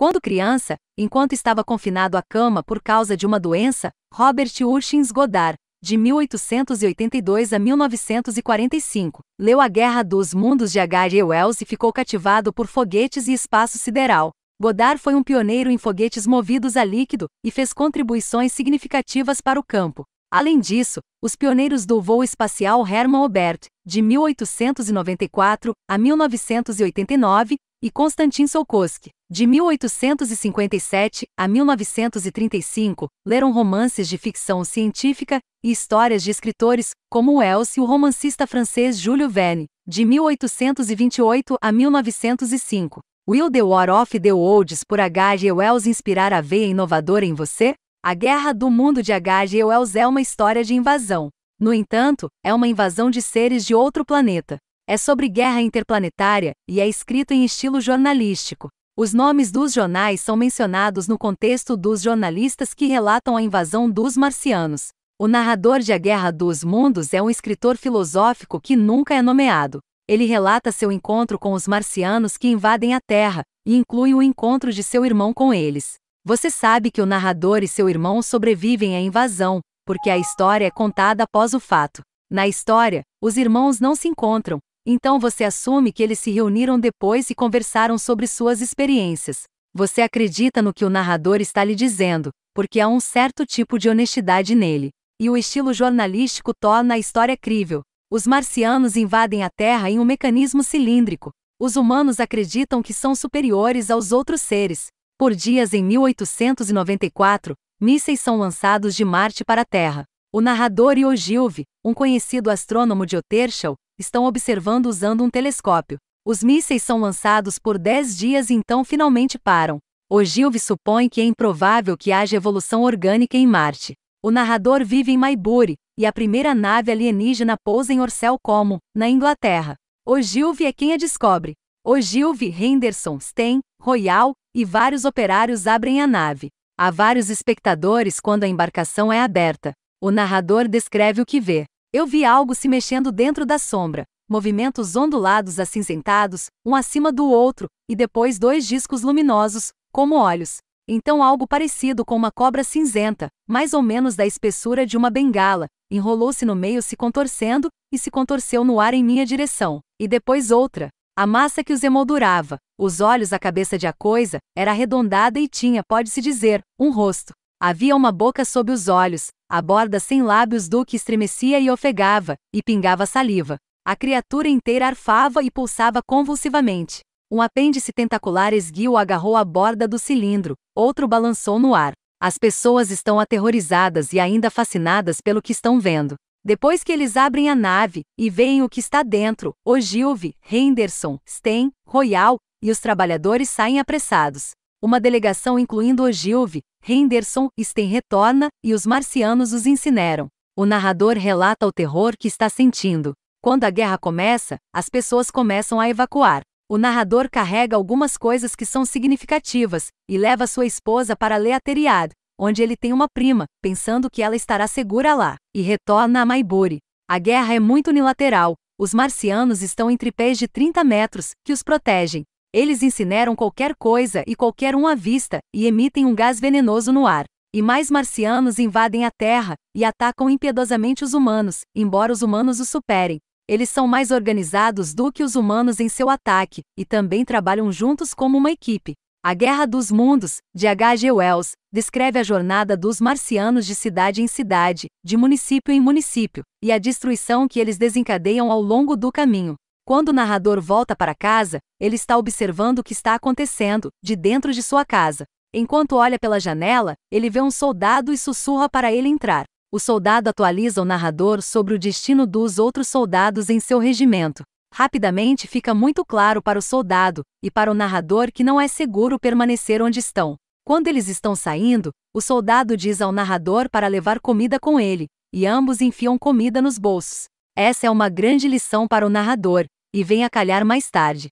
Quando criança, enquanto estava confinado à cama por causa de uma doença, Robert Hutchins Goddard, de 1882 a 1945, leu A Guerra dos Mundos de H.G. Wells e ficou cativado por foguetes e espaço sideral. Goddard foi um pioneiro em foguetes movidos a líquido e fez contribuições significativas para o campo. Além disso, os pioneiros do voo espacial Hermann Obert, de 1894 a 1989, e Konstantin Tsiolkovsky, de 1857 a 1935, leram romances de ficção científica e histórias de escritores como Wells e o romancista francês Júlio Verne, de 1828 a 1905. Will the War of the Worlds por H. Wells inspirar a veia inovadora em você? A Guerra do Mundo de H. Wells é uma história de invasão. No entanto, é uma invasão de seres de outro planeta. É sobre guerra interplanetária e é escrito em estilo jornalístico. Os nomes dos jornais são mencionados no contexto dos jornalistas que relatam a invasão dos marcianos. O narrador de A Guerra dos Mundos é um escritor filosófico que nunca é nomeado. Ele relata seu encontro com os marcianos que invadem a Terra, e inclui o encontro de seu irmão com eles. Você sabe que o narrador e seu irmão sobrevivem à invasão, porque a história é contada após o fato. Na história, os irmãos não se encontram, então você assume que eles se reuniram depois e conversaram sobre suas experiências. Você acredita no que o narrador está lhe dizendo, porque há um certo tipo de honestidade nele. E o estilo jornalístico torna a história crível. Os marcianos invadem a Terra em um mecanismo cilíndrico. Os humanos acreditam que são superiores aos outros seres. Por dias em 1894, mísseis são lançados de Marte para a Terra. O narrador e Ogilvy, um conhecido astrônomo de Otterschau, estão observando usando um telescópio. Os mísseis são lançados por 10 dias e então finalmente param. Ogilvy supõe que é improvável que haja evolução orgânica em Marte. O narrador vive em Maiburi, e a primeira nave alienígena pousa em Orcel Como, na Inglaterra. Ogilvy é quem a descobre. Ogilvy, Henderson, Sten, Royal e vários operários abrem a nave. Há vários espectadores quando a embarcação é aberta. O narrador descreve o que vê. Eu vi algo se mexendo dentro da sombra, movimentos ondulados acinzentados, assim um acima do outro, e depois dois discos luminosos, como olhos. Então algo parecido com uma cobra cinzenta, mais ou menos da espessura de uma bengala, enrolou-se no meio se contorcendo, e se contorceu no ar em minha direção, e depois outra. A massa que os emoldurava, os olhos, a cabeça de a coisa, era arredondada e tinha, pode-se dizer, um rosto. Havia uma boca sob os olhos, a borda sem lábios do que estremecia e ofegava, e pingava saliva. A criatura inteira arfava e pulsava convulsivamente. Um apêndice tentacular esguio agarrou a borda do cilindro, outro balançou no ar. As pessoas estão aterrorizadas e ainda fascinadas pelo que estão vendo. Depois que eles abrem a nave e veem o que está dentro, Ogilvy, Henderson, Sten, Royal e os trabalhadores saem apressados. Uma delegação incluindo Ogilvy, Henderson, Sten retorna e os marcianos os incineram. O narrador relata o terror que está sentindo. Quando a guerra começa, as pessoas começam a evacuar. O narrador carrega algumas coisas que são significativas e leva sua esposa para Leateriad, onde ele tem uma prima, pensando que ela estará segura lá, e retorna a Maiburi. A guerra é muito unilateral. Os marcianos estão entre pés de 30 metros, que os protegem. Eles incineram qualquer coisa e qualquer um à vista, e emitem um gás venenoso no ar. E mais marcianos invadem a Terra, e atacam impiedosamente os humanos, embora os humanos os superem. Eles são mais organizados do que os humanos em seu ataque, e também trabalham juntos como uma equipe. A Guerra dos Mundos, de H.G. Wells, descreve a jornada dos marcianos de cidade em cidade, de município em município, e a destruição que eles desencadeiam ao longo do caminho. Quando o narrador volta para casa, ele está observando o que está acontecendo, de dentro de sua casa. Enquanto olha pela janela, ele vê um soldado e sussurra para ele entrar. O soldado atualiza o narrador sobre o destino dos outros soldados em seu regimento. Rapidamente fica muito claro para o soldado e para o narrador que não é seguro permanecer onde estão. Quando eles estão saindo, o soldado diz ao narrador para levar comida com ele, e ambos enfiam comida nos bolsos. Essa é uma grande lição para o narrador, e venha calhar mais tarde.